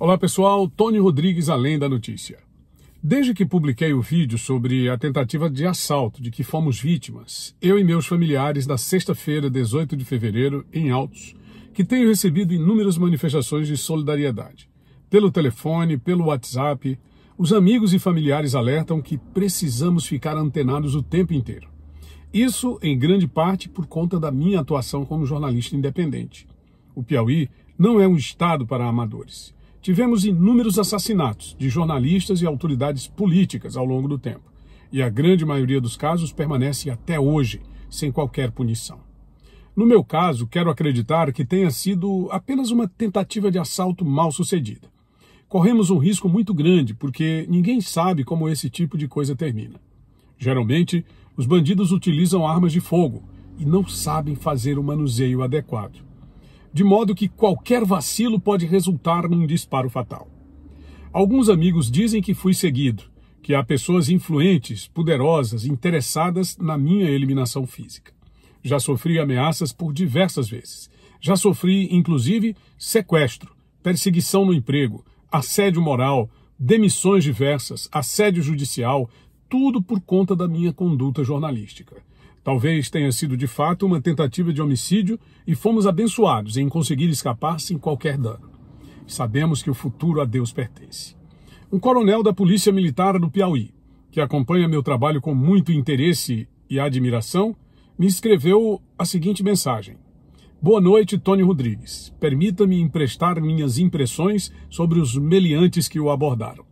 Olá pessoal, Tony Rodrigues, Além da Notícia. Desde que publiquei o vídeo sobre a tentativa de assalto de que fomos vítimas, eu e meus familiares, na sexta-feira, 18 de fevereiro, em autos, que tenho recebido inúmeras manifestações de solidariedade. Pelo telefone, pelo WhatsApp, os amigos e familiares alertam que precisamos ficar antenados o tempo inteiro. Isso, em grande parte, por conta da minha atuação como jornalista independente. O Piauí não é um estado para amadores Tivemos inúmeros assassinatos de jornalistas e autoridades políticas ao longo do tempo, e a grande maioria dos casos permanece até hoje sem qualquer punição. No meu caso, quero acreditar que tenha sido apenas uma tentativa de assalto mal sucedida. Corremos um risco muito grande porque ninguém sabe como esse tipo de coisa termina. Geralmente, os bandidos utilizam armas de fogo e não sabem fazer o manuseio adequado de modo que qualquer vacilo pode resultar num disparo fatal. Alguns amigos dizem que fui seguido, que há pessoas influentes, poderosas, interessadas na minha eliminação física. Já sofri ameaças por diversas vezes. Já sofri, inclusive, sequestro, perseguição no emprego, assédio moral, demissões diversas, assédio judicial, tudo por conta da minha conduta jornalística. Talvez tenha sido de fato uma tentativa de homicídio e fomos abençoados em conseguir escapar sem qualquer dano. Sabemos que o futuro a Deus pertence. Um coronel da Polícia Militar do Piauí, que acompanha meu trabalho com muito interesse e admiração, me escreveu a seguinte mensagem: Boa noite, Tony Rodrigues. Permita-me emprestar minhas impressões sobre os meliantes que o abordaram.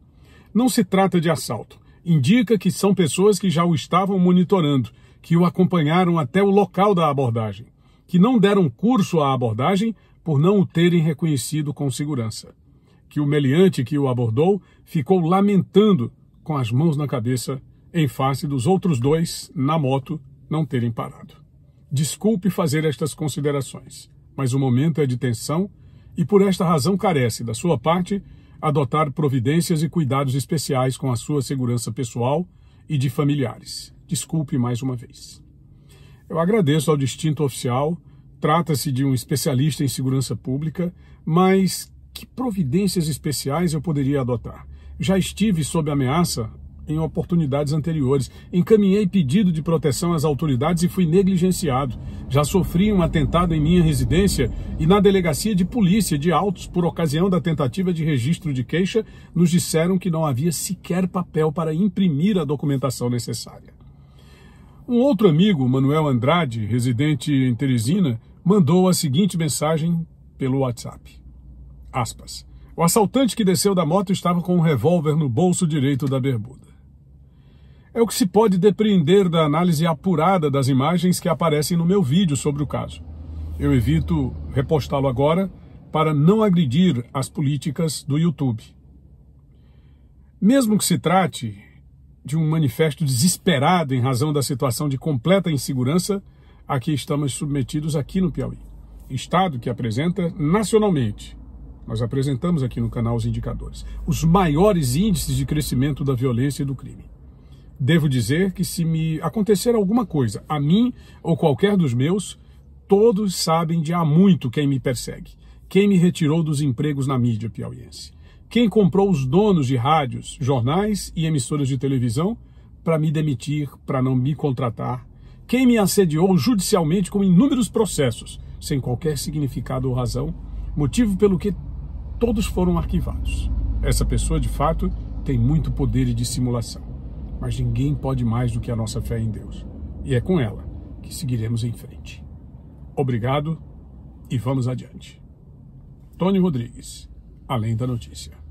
Não se trata de assalto. Indica que são pessoas que já o estavam monitorando que o acompanharam até o local da abordagem, que não deram curso à abordagem por não o terem reconhecido com segurança, que o meliante que o abordou ficou lamentando com as mãos na cabeça em face dos outros dois na moto não terem parado. Desculpe fazer estas considerações, mas o momento é de tensão e por esta razão carece da sua parte adotar providências e cuidados especiais com a sua segurança pessoal e de familiares desculpe mais uma vez. Eu agradeço ao distinto oficial, trata-se de um especialista em segurança pública, mas que providências especiais eu poderia adotar? Já estive sob ameaça em oportunidades anteriores. Encaminhei pedido de proteção às autoridades e fui negligenciado. Já sofri um atentado em minha residência e na delegacia de polícia de Altos, por ocasião da tentativa de registro de queixa, nos disseram que não havia sequer papel para imprimir a documentação necessária. Um outro amigo, Manuel Andrade, residente em Teresina, mandou a seguinte mensagem pelo WhatsApp. Aspas. O assaltante que desceu da moto estava com um revólver no bolso direito da bermuda. É o que se pode depreender da análise apurada das imagens que aparecem no meu vídeo sobre o caso. Eu evito repostá-lo agora para não agredir as políticas do YouTube. Mesmo que se trate de um manifesto desesperado em razão da situação de completa insegurança a que estamos submetidos aqui no Piauí. Estado que apresenta nacionalmente, nós apresentamos aqui no canal os indicadores, os maiores índices de crescimento da violência e do crime. Devo dizer que se me acontecer alguma coisa, a mim ou qualquer dos meus, todos sabem de há muito quem me persegue, quem me retirou dos empregos na mídia piauiense. Quem comprou os donos de rádios, jornais e emissoras de televisão para me demitir, para não me contratar? Quem me assediou judicialmente com inúmeros processos, sem qualquer significado ou razão, motivo pelo que todos foram arquivados? Essa pessoa, de fato, tem muito poder de dissimulação, mas ninguém pode mais do que a nossa fé em Deus. E é com ela que seguiremos em frente. Obrigado e vamos adiante. Tony Rodrigues. Além da Notícia.